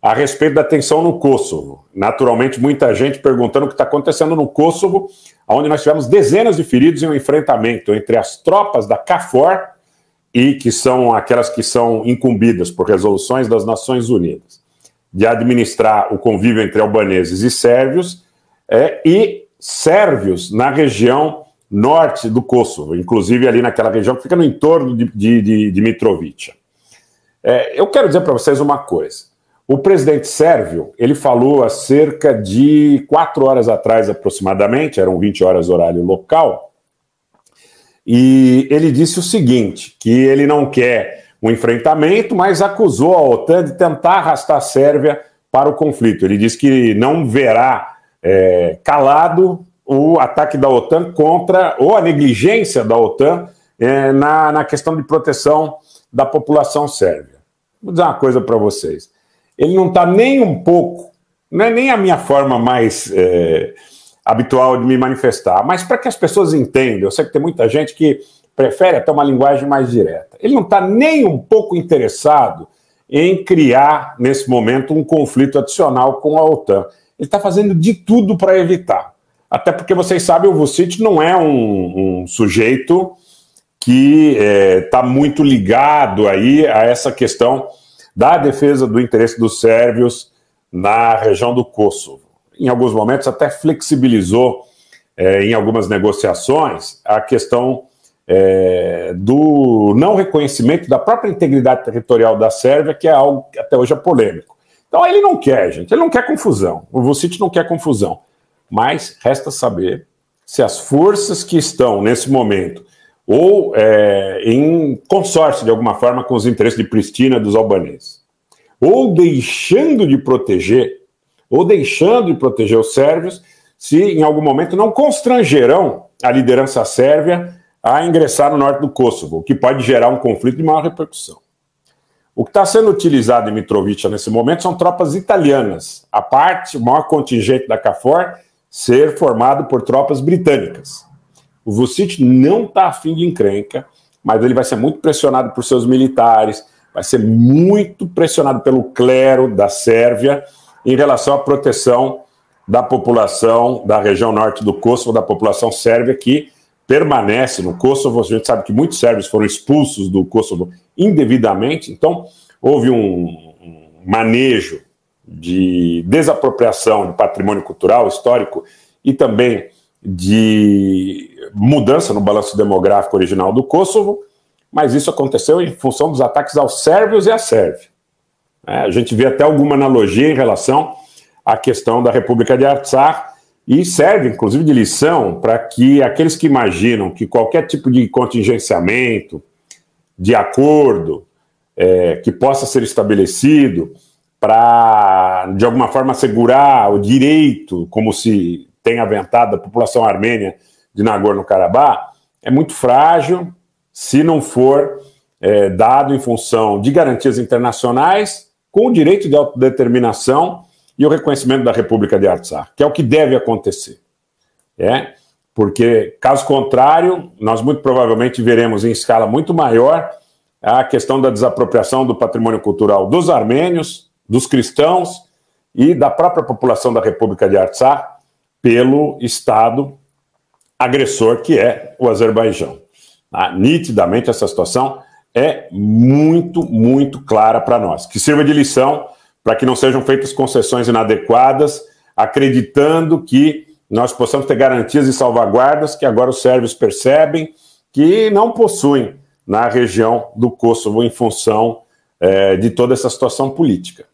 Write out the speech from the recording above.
a respeito da tensão no Kosovo. Naturalmente, muita gente perguntando o que está acontecendo no Kosovo, onde nós tivemos dezenas de feridos em um enfrentamento entre as tropas da CAFOR e que são aquelas que são incumbidas por resoluções das Nações Unidas de administrar o convívio entre albaneses e sérvios é, e sérvios na região norte do Kosovo, inclusive ali naquela região que fica no entorno de, de, de, de Mitrovica. É, eu quero dizer para vocês uma coisa. O presidente Sérvio, ele falou há cerca de quatro horas atrás, aproximadamente, eram 20 horas horário local, e ele disse o seguinte, que ele não quer um enfrentamento, mas acusou a OTAN de tentar arrastar a Sérvia para o conflito. Ele disse que não verá é, calado o ataque da OTAN contra, ou a negligência da OTAN é, na, na questão de proteção da população sérvia. Vou dizer uma coisa para vocês ele não está nem um pouco, não é nem a minha forma mais é, habitual de me manifestar, mas para que as pessoas entendam, eu sei que tem muita gente que prefere até uma linguagem mais direta. Ele não está nem um pouco interessado em criar, nesse momento, um conflito adicional com a OTAN. Ele está fazendo de tudo para evitar. Até porque vocês sabem, o Vucic não é um, um sujeito que está eh, é, muito ligado aí a essa questão da defesa do interesse dos sérvios na região do Kosovo. Em alguns momentos, até flexibilizou é, em algumas negociações a questão é, do não reconhecimento da própria integridade territorial da Sérvia, que é algo que até hoje é polêmico. Então ele não quer, gente, ele não quer confusão. O Vucic não quer confusão. Mas resta saber se as forças que estão nesse momento ou é, em consórcio, de alguma forma, com os interesses de Pristina dos albaneses. Ou deixando de proteger, ou deixando de proteger os sérvios, se em algum momento não constrangerão a liderança sérvia a ingressar no norte do Kosovo, o que pode gerar um conflito de maior repercussão. O que está sendo utilizado em Mitrovica nesse momento são tropas italianas, a parte, o maior contingente da CAFOR, ser formado por tropas britânicas. O Vucic não está afim de encrenca, mas ele vai ser muito pressionado por seus militares, vai ser muito pressionado pelo clero da Sérvia em relação à proteção da população da região norte do Kosovo, da população sérvia que permanece no Kosovo. A gente sabe que muitos sérvios foram expulsos do Kosovo indevidamente, então houve um manejo de desapropriação de patrimônio cultural, histórico e também de mudança no balanço demográfico original do Kosovo, mas isso aconteceu em função dos ataques aos sérvios e à Sérvia. É, né? a gente vê até alguma analogia em relação à questão da República de Artsar e serve, inclusive, de lição para que aqueles que imaginam que qualquer tipo de contingenciamento, de acordo é, que possa ser estabelecido para, de alguma forma, assegurar o direito, como se tem aventado, a população armênia de Nagorno-Karabakh, é muito frágil se não for é, dado em função de garantias internacionais, com o direito de autodeterminação e o reconhecimento da República de Artsakh, que é o que deve acontecer. É? Porque, caso contrário, nós muito provavelmente veremos em escala muito maior a questão da desapropriação do patrimônio cultural dos armênios, dos cristãos e da própria população da República de Artsakh, pelo Estado agressor que é o Azerbaijão. Ah, nitidamente, essa situação é muito, muito clara para nós. Que sirva de lição para que não sejam feitas concessões inadequadas, acreditando que nós possamos ter garantias e salvaguardas que agora os sérvios percebem que não possuem na região do Kosovo em função eh, de toda essa situação política.